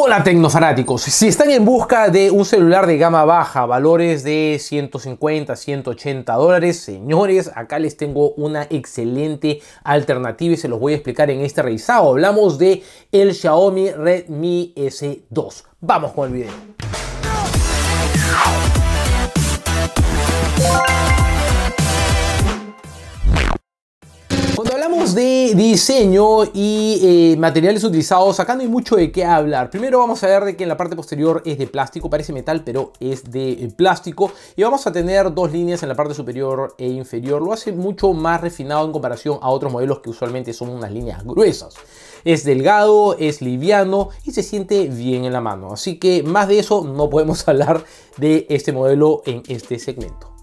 Hola tecnofanáticos, si están en busca de un celular de gama baja, valores de 150, 180 dólares, señores, acá les tengo una excelente alternativa y se los voy a explicar en este revisado. Hablamos de el Xiaomi Redmi S2. Vamos con el video. diseño y eh, materiales utilizados, acá no hay mucho de qué hablar. Primero vamos a ver de que en la parte posterior es de plástico, parece metal pero es de eh, plástico. Y vamos a tener dos líneas en la parte superior e inferior. Lo hace mucho más refinado en comparación a otros modelos que usualmente son unas líneas gruesas. Es delgado, es liviano y se siente bien en la mano. Así que más de eso no podemos hablar de este modelo en este segmento.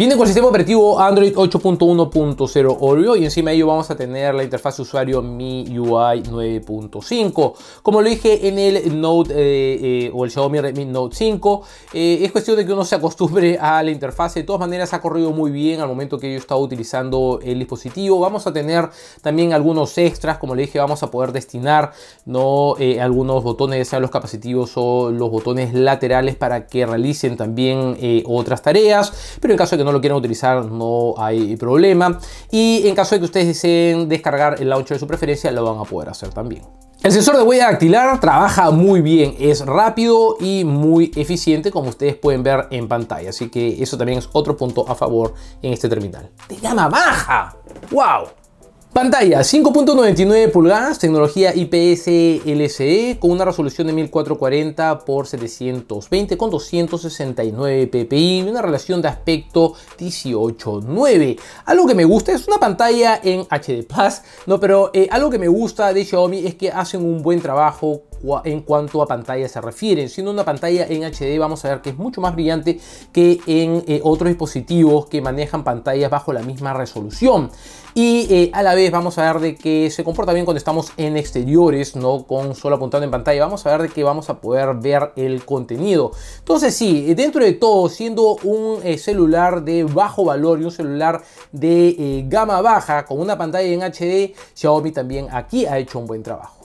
Viene con el sistema operativo Android 8.1.0 Oreo y encima de ello vamos a tener la interfaz de usuario MIUI 9.5. Como lo dije en el Note eh, eh, o el Xiaomi Redmi Note 5, eh, es cuestión de que uno se acostumbre a la interfaz. De todas maneras ha corrido muy bien al momento que yo estaba utilizando el dispositivo. Vamos a tener también algunos extras, como le dije, vamos a poder destinar ¿no? algunos botones, sean los capacitivos o los botones laterales para que realicen también otras tareas. Pero en caso de que no lo quieran utilizar no hay problema. Y en caso de que ustedes deseen descargar el launcher de su preferencia, lo van a poder hacer también. El sensor de huella dactilar trabaja muy bien, es rápido y muy eficiente como ustedes pueden ver en pantalla, así que eso también es otro punto a favor en este terminal. te llama baja! ¡Wow! Pantalla 5.99 pulgadas, tecnología IPS LCE con una resolución de 1440 x 720 con 269 ppi y una relación de aspecto 18.9. Algo que me gusta es una pantalla en HD Plus, no, pero eh, algo que me gusta de Xiaomi es que hacen un buen trabajo en cuanto a pantalla se refieren. Siendo una pantalla en HD vamos a ver que es mucho más brillante que en eh, otros dispositivos que manejan pantallas bajo la misma resolución. Y eh, a la vez vamos a ver de que se comporta bien cuando estamos en exteriores, no con solo apuntando en pantalla. Vamos a ver de que vamos a poder ver el contenido. Entonces sí, dentro de todo, siendo un eh, celular de bajo valor y un celular de gama baja con una pantalla en HD, Xiaomi también aquí ha hecho un buen trabajo.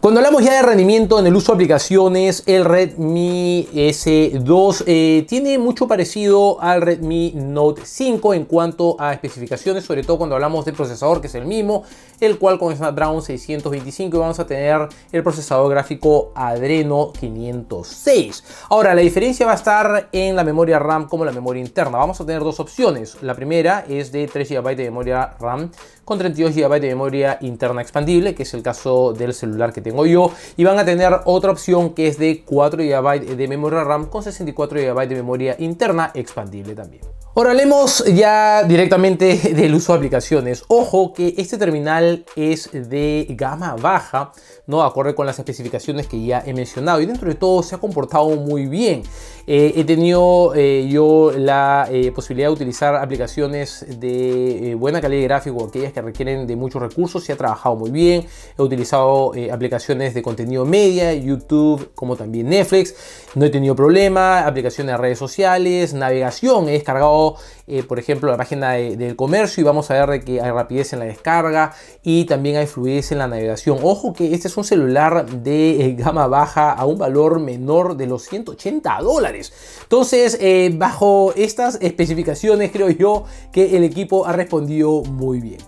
Cuando hablamos ya de rendimiento en el uso de aplicaciones, el Redmi S2 eh, tiene mucho parecido al Redmi Note 5 en cuanto a especificaciones, sobre todo cuando hablamos del procesador que es el mismo, el cual con Snapdragon 625 vamos a tener el procesador gráfico Adreno 506. Ahora, la diferencia va a estar en la memoria RAM como la memoria interna. Vamos a tener dos opciones. La primera es de 3 GB de memoria RAM con 32 GB de memoria interna expandible, que es el caso del celular que tenemos tengo yo. Y van a tener otra opción que es de 4 GB de memoria RAM con 64 GB de memoria interna expandible también. Ahora hablemos ya directamente del uso de aplicaciones. Ojo que este terminal es de gama baja, ¿no? Acorde con las especificaciones que ya he mencionado. Y dentro de todo se ha comportado muy bien. Eh, he tenido eh, yo la eh, posibilidad de utilizar aplicaciones de buena calidad de gráfico, aquellas que requieren de muchos recursos. se ha trabajado muy bien. He utilizado aplicaciones de contenido media, YouTube, como también Netflix. No he tenido problema. Aplicaciones de redes sociales, navegación. He descargado eh, por ejemplo la página del comercio y vamos a ver de que hay rapidez en la descarga y también hay fluidez en la navegación. Ojo que este es un celular de eh, gama baja a un valor menor de los 180 dólares. Entonces eh, bajo estas especificaciones creo yo que el equipo ha respondido muy bien.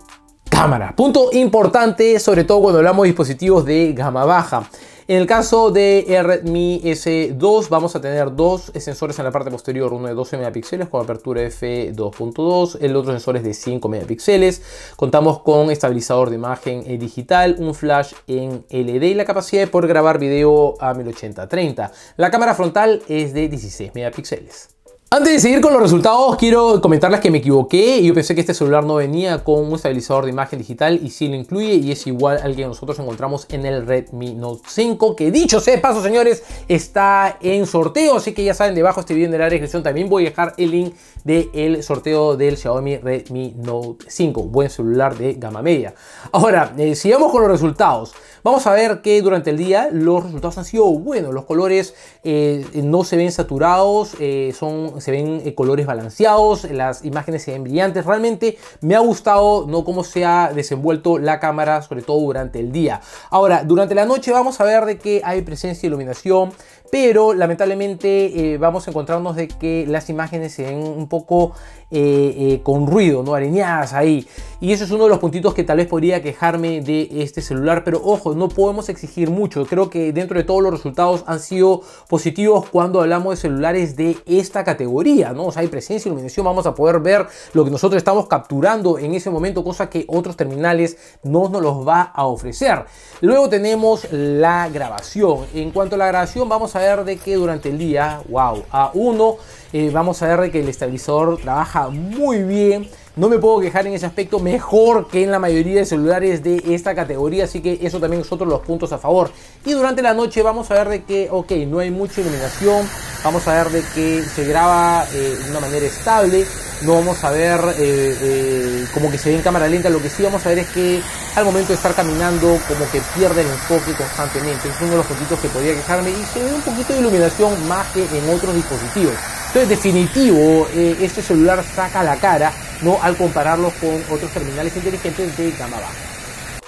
Cámara. Punto importante, sobre todo cuando hablamos de dispositivos de gama baja. En el caso de Redmi S2 vamos a tener dos sensores en la parte posterior, uno de 12 megapíxeles con apertura f2.2, el otro sensor es de 5 megapíxeles, contamos con estabilizador de imagen eh, digital, un flash en LD y la capacidad de poder grabar video a 1080-30. La cámara frontal es de 16 megapíxeles. Antes de seguir con los resultados, quiero comentarles que me equivoqué. Yo pensé que este celular no venía con un estabilizador de imagen digital y sí lo incluye y es igual al que nosotros encontramos en el Redmi Note 5, que dicho sea de paso, señores, está en sorteo. Así que ya saben, debajo de este video en la descripción también voy a dejar el link del sorteo del Xiaomi Redmi Note 5, buen celular de gama media. Ahora, eh, sigamos con los resultados. Vamos a ver que durante el día los resultados han sido buenos. Los colores eh, no se ven saturados, eh, son se ven eh, colores balanceados, las imágenes se ven brillantes. Realmente me ha gustado no cómo se ha desenvuelto la cámara, sobre todo durante el día. Ahora, durante la noche vamos a ver de que hay presencia de iluminación, pero lamentablemente eh, vamos a encontrarnos de que las imágenes se ven un poco eh, con ruido, ¿no? Areñadas ahí. Y eso es uno de los puntitos que tal vez podría quejarme de este celular, pero ojo, no podemos exigir mucho. Creo que dentro de todos los resultados han sido positivos cuando hablamos de celulares de esta categoría ¿no? hay presencia, iluminación, vamos a poder ver lo que nosotros estamos capturando en ese momento, cosa que otros terminales no nos los va a ofrecer. Luego tenemos la grabación. En cuanto a la grabación, vamos a ver de que durante el día, wow, a uno, eh, vamos a ver de que el estabilizador trabaja muy bien no me puedo quejar en ese aspecto, mejor que en la mayoría de celulares de esta categoría, así que eso también es otro de los puntos a favor. Y durante la noche vamos a ver de que, ok, no hay mucha iluminación, vamos a ver de que se graba eh, de una manera estable, no vamos a ver eh, eh, como que se ve en cámara lenta, lo que sí vamos a ver es que al momento de estar caminando como que pierde el enfoque constantemente, es uno de los puntitos que podría quejarme y se ve un poquito de iluminación más que en otros dispositivos. Entonces, definitivo, eh, este celular saca la cara ¿no? al compararlo con otros terminales inteligentes de gama baja.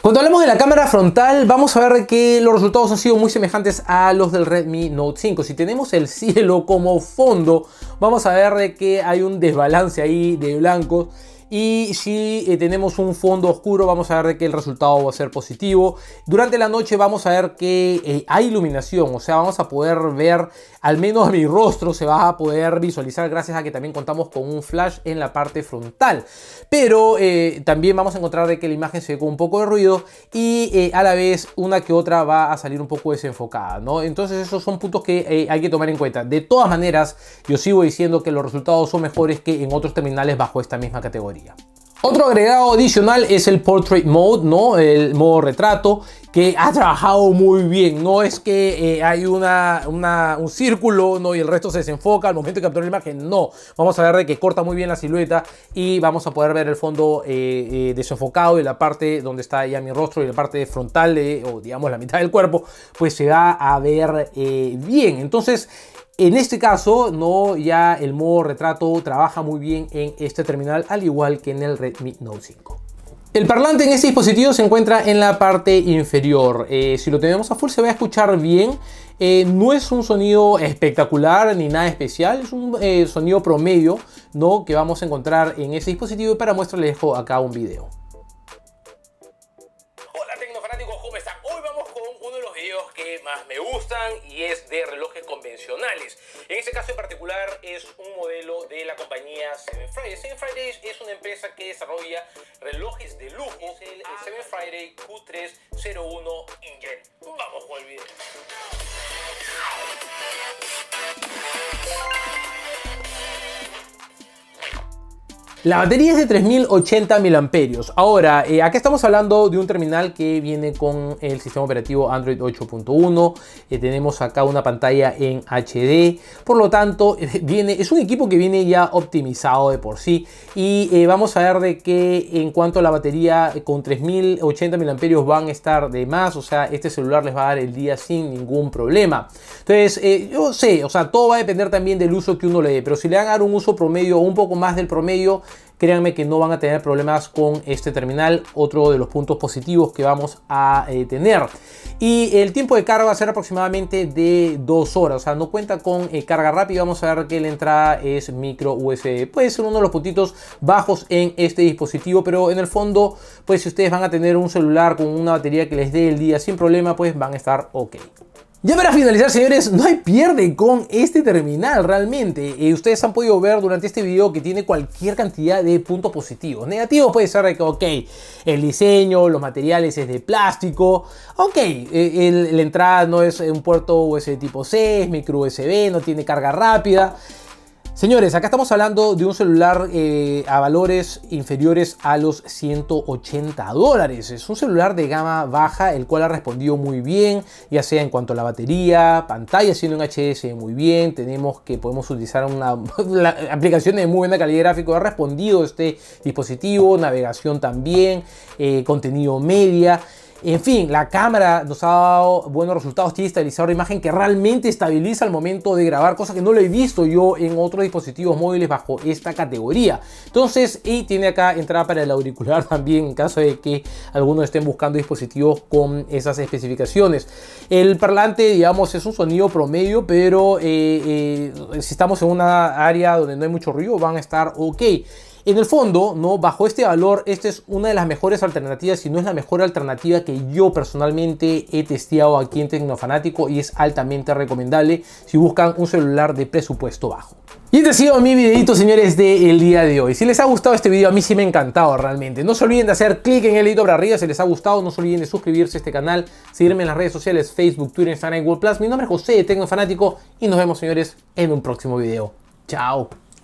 Cuando hablamos de la cámara frontal, vamos a ver que los resultados han sido muy semejantes a los del Redmi Note 5. Si tenemos el cielo como fondo, vamos a ver que hay un desbalance ahí de blancos y si eh, tenemos un fondo oscuro, vamos a ver que el resultado va a ser positivo. Durante la noche vamos a ver que eh, hay iluminación, o sea, vamos a poder ver, al menos mi rostro se va a poder visualizar gracias a que también contamos con un flash en la parte frontal. Pero eh, también vamos a encontrar de que la imagen se ve con un poco de ruido y a la vez una que otra va a salir un poco desenfocada, Entonces esos son puntos que hay que tomar en cuenta. De todas maneras, yo sigo diciendo que los resultados son mejores que en otros terminales bajo esta misma categoría. Otro agregado adicional es el Portrait Mode, ¿no? El modo retrato, que ha trabajado muy bien. No es que eh, hay una, un círculo ¿no? y el resto se desenfoca al momento de capturar la imagen. No, vamos a ver de que corta muy bien la silueta y vamos a poder ver el fondo eh, eh, desenfocado y la parte donde está ya mi rostro y la parte frontal, o digamos la mitad del cuerpo, pues se va a ver bien. Entonces, en este caso, no, ya el modo retrato trabaja muy bien en este terminal, al igual que en el Redmi Note 5. El parlante en este dispositivo se encuentra en la parte inferior. Eh, si lo tenemos a full se va a escuchar bien. Eh, no es un sonido espectacular ni nada especial, es un eh, sonido promedio ¿no? que vamos a encontrar en este dispositivo y para muestra les dejo acá un video. es un modelo de la compañía Seven Fridays. Seven Fridays es una empresa que desarrolla relojes de lujo. el Seven Friday Q301 Ingen. Vamos con el video. La batería es de 3080 mAh. Ahora, eh, acá estamos hablando de un terminal que viene con el sistema operativo Android 8.1. Eh, tenemos acá una pantalla en HD. Por lo tanto, viene, es un equipo que viene ya optimizado de por sí. Y eh, vamos a ver de que en cuanto a la batería con 3080 mAh van a estar de más. O sea, este celular les va a dar el día sin ningún problema. Entonces, yo sé, o sea, todo va a depender también del uso que uno le dé. Pero si le van a dar un uso promedio o un poco más del promedio, créanme que no van a tener problemas con este terminal, otro de los puntos positivos que vamos a eh, tener. Y el tiempo de carga va a ser aproximadamente de 2 horas, o sea, no cuenta con eh, carga rápida, vamos a ver que la entrada es micro USB. Puede ser uno de los puntitos bajos en este dispositivo, pero en el fondo, pues si ustedes van a tener un celular con una batería que les dé el día sin problema, pues van a estar ok. Ya para finalizar, señores, no hay pierde con este terminal realmente. Eh, ustedes han podido ver durante este video que tiene cualquier cantidad de puntos positivos. Negativo puede ser que, ok, el diseño, los materiales es de plástico. Ok, eh, la entrada no es un puerto USB tipo C, es micro USB, no tiene carga rápida. Señores, acá estamos hablando de un celular eh, a valores inferiores a los 180 dólares. Es un celular de gama baja, el cual ha respondido muy bien, ya sea en cuanto a la batería, pantalla siendo un HS muy bien, tenemos que podemos utilizar una, aplicación de muy buena calidad gráfica. ha respondido este dispositivo, navegación también, eh, contenido media. En fin, la cámara nos ha dado buenos resultados. Tiene estabilizador de imagen que realmente estabiliza al momento de grabar, cosa que no lo he visto yo en otros dispositivos móviles bajo esta categoría. Entonces, y tiene acá entrada para el auricular también en caso de que algunos estén buscando dispositivos con esas especificaciones. El parlante, digamos, es un sonido promedio, pero eh, eh, si estamos en una área donde no hay mucho ruido, van a estar ok. En el fondo, ¿no? bajo este valor, esta es una de las mejores alternativas, si no es la mejor alternativa que yo personalmente he testeado aquí en Tecnofanático y es altamente recomendable si buscan un celular de presupuesto bajo. Y este ha sido mi videito, señores, del día de hoy. Si les ha gustado este video, a mí sí me ha encantado realmente. No se olviden de hacer clic en el dedito para arriba si les ha gustado. No se olviden de suscribirse a este canal, seguirme en las redes sociales, Facebook, Twitter, Instagram y Google+. Mi nombre es José de Tecnofanático y nos vemos, señores, en un próximo video. Chao.